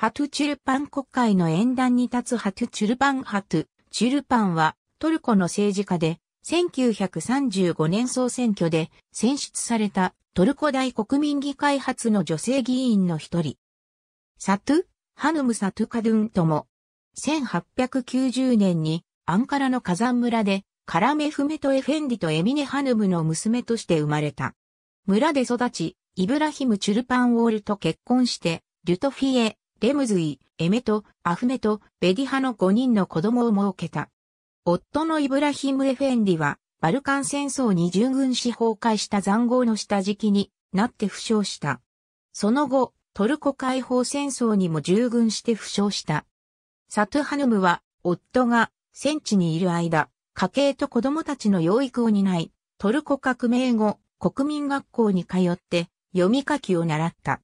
ハトゥチュルパン国会の演壇に立つハトゥチュルパンハトゥチュルパンはトルコの政治家で1935年総選挙で選出されたトルコ大国民議会初の女性議員の一人。サトゥ・ハヌム・サトゥ・カドゥンとも、1890年にアンカラの火山村でカラメフメト・エフェンディとエミネ・ハヌムの娘として生まれた。村で育ち、イブラヒム・チュルパンウォールと結婚して、ュトフィエ、レムズイ、エメト、アフメト、ベディハの5人の子供を設けた。夫のイブラヒム・エフェンディは、バルカン戦争に従軍し崩壊した残壕の下敷きになって負傷した。その後、トルコ解放戦争にも従軍して負傷した。サトゥハヌムは、夫が戦地にいる間、家計と子供たちの養育を担い、トルコ革命後、国民学校に通って、読み書きを習った。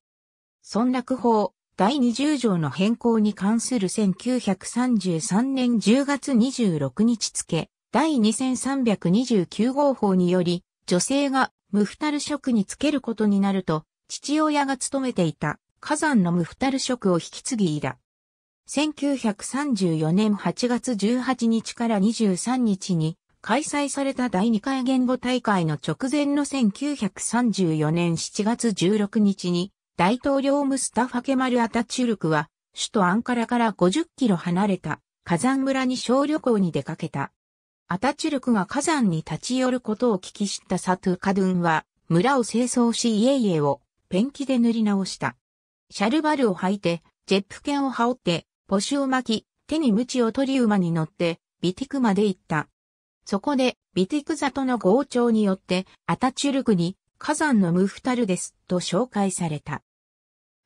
村落法、第20条の変更に関する1933年10月26日付、第2329号法により、女性がムフタル職に就けることになると、父親が務めていた火山のムフタル職を引き継ぎいだ。1934年8月18日から23日に開催された第2回言語大会の直前の1934年7月16日に大統領ムスタファ・ケマル・アタチュルクは、首都アンカラから50キロ離れた火山村に小旅行に出かけた。アタチュルクが火山に立ち寄ることを聞き知ったサトゥ・カドゥンは、村を清掃し家々をペンキで塗り直した。シャルバルを履いて、ジェップ犬を羽織って、ポシを巻き、手に鞭を取り馬に乗って、ビティクまで行った。そこで、ビティクとの豪調によって、アタチュルクに火山のムフタルです、と紹介された。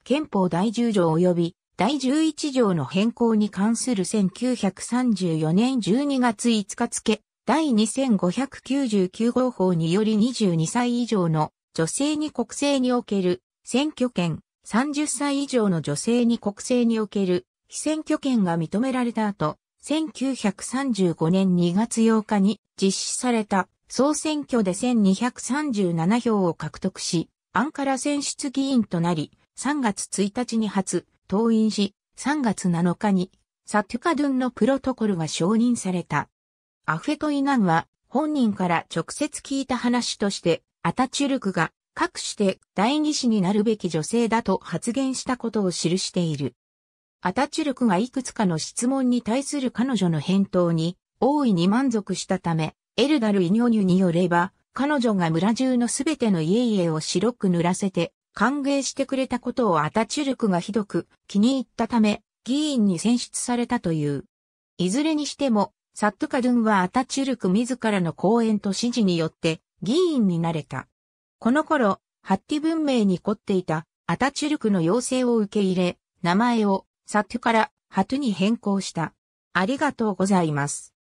憲法第10条及び第11条の変更に関する1934年12月5日付、第2599号法により22歳以上の女性に国政における選挙権、30歳以上の女性に国政における非選挙権が認められた後、1935年2月8日に実施された総選挙で1237票を獲得し、アンカラ選出議員となり、3月1日に初、党員し、3月7日に、サトゥカドゥンのプロトコルが承認された。アフェトイナンは、本人から直接聞いた話として、アタチュルクが、かくして代議士になるべき女性だと発言したことを記している。アタチュルクがいくつかの質問に対する彼女の返答に、大いに満足したため、エルダル・イニョニュによれば、彼女が村中のすべての家々を白く塗らせて、歓迎してくれたことをアタチュルクがひどく気に入ったため、議員に選出されたという。いずれにしても、サットカドゥンはアタチュルク自らの講演と指示によって議員になれた。この頃、ハッティ文明に凝っていたアタチュルクの要請を受け入れ、名前をサットからハトに変更した。ありがとうございます。